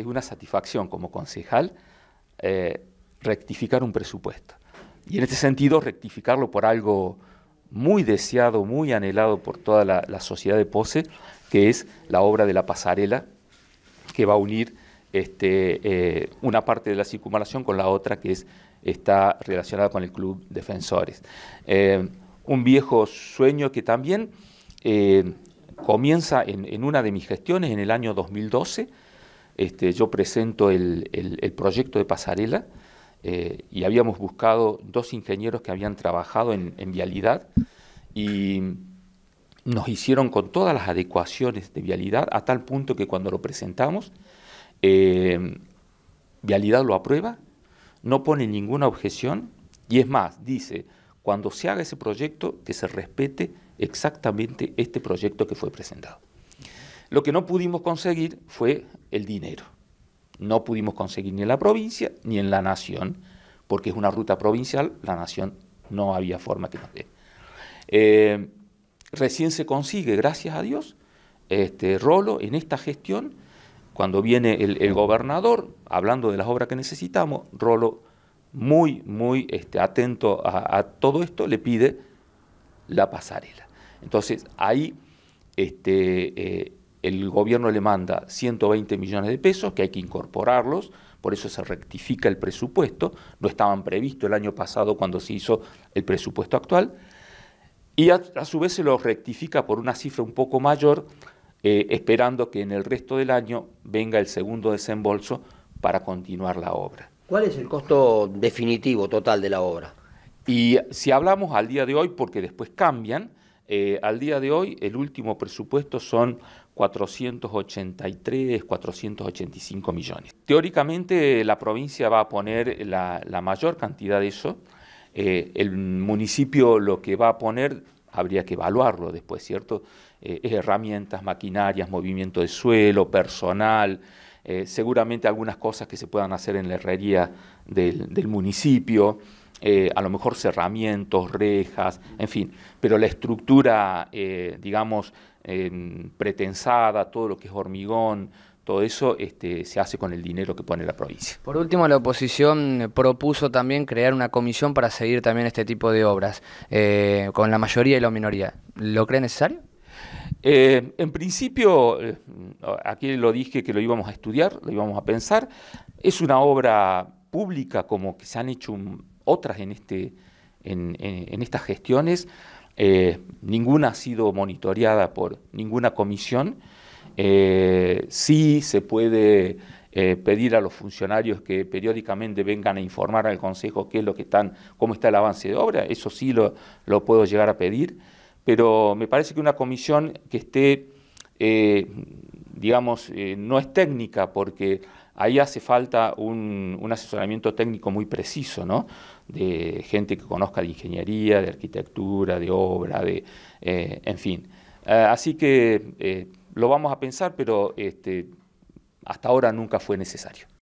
es una satisfacción como concejal eh, rectificar un presupuesto. Y en este sentido, rectificarlo por algo muy deseado, muy anhelado por toda la, sociedad de Pose, que es la obra de la pasarela que va a unir este, eh, una parte de la circunvalación con la otra que está relacionada con el Club Defensores. Eh, un viejo sueño que también comienza en, una de mis gestiones en el año 2012 este, yo presento el, proyecto de pasarela eh, y habíamos buscado dos ingenieros que habían trabajado en, vialidad y nos hicieron con todas las adecuaciones de vialidad a tal punto que cuando lo presentamos, eh, vialidad lo aprueba, no pone ninguna objeción y es más, dice, cuando se haga ese proyecto, que se respete exactamente este proyecto que fue presentado. Lo que no pudimos conseguir fue el dinero. No pudimos conseguir ni en la provincia ni en la nación, porque es una ruta provincial, la nación no había forma que nos dé. Eh, recién se consigue, gracias a Dios, este Rolo en esta gestión, cuando viene el, gobernador hablando de las obras que necesitamos, Rolo muy, muy este, atento a, todo esto, le pide la pasarela. Entonces, ahí este, eh, el gobierno le manda 120 millones de pesos, que hay que incorporarlos, por eso se rectifica el presupuesto, no estaban previstos el año pasado cuando se hizo el presupuesto actual, y a, su vez se lo rectifica por una cifra un poco mayor, eh, esperando que en el resto del año venga el segundo desembolso para continuar la obra. ¿Cuál es el costo definitivo total de la obra? Y si hablamos al día de hoy, porque después cambian, eh, al día de hoy, el último presupuesto son 483, 485 millones. Teóricamente, la provincia va a poner la, mayor cantidad de eso. Eh, el municipio lo que va a poner, habría que evaluarlo después, ¿cierto? Eh, herramientas, maquinarias, movimiento de suelo, personal, seguramente algunas cosas que se puedan hacer en la herrería del municipio. Eh, a lo mejor cerramientos, rejas, en fin, pero la estructura, eh, digamos, pretensada, todo lo que es hormigón, todo eso este, se hace con el dinero que pone la provincia. Por último, la oposición propuso también crear una comisión para seguir también este tipo de obras, eh, con la mayoría y la minoría. ¿Lo cree necesario? en principio, aquí lo dije que lo íbamos a estudiar, lo íbamos a pensar. Es una obra pública como que se han hecho un, otras en, este, en, estas gestiones. Eh, ninguna ha sido monitoreada por ninguna comisión. Eh, sí se puede eh, pedir a los funcionarios que periódicamente vengan a informar al Consejo qué es lo que están, cómo está el avance de obra, eso sí lo, lo puedo llegar a pedir, pero me parece que una comisión que esté, digamos, no es técnica, porque Ahí hace falta un, asesoramiento técnico muy preciso, ¿no? De gente que conozca de ingeniería, de arquitectura, de obra, de, eh, en fin. Eh, así que eh, lo vamos a pensar, pero este, hasta ahora nunca fue necesario.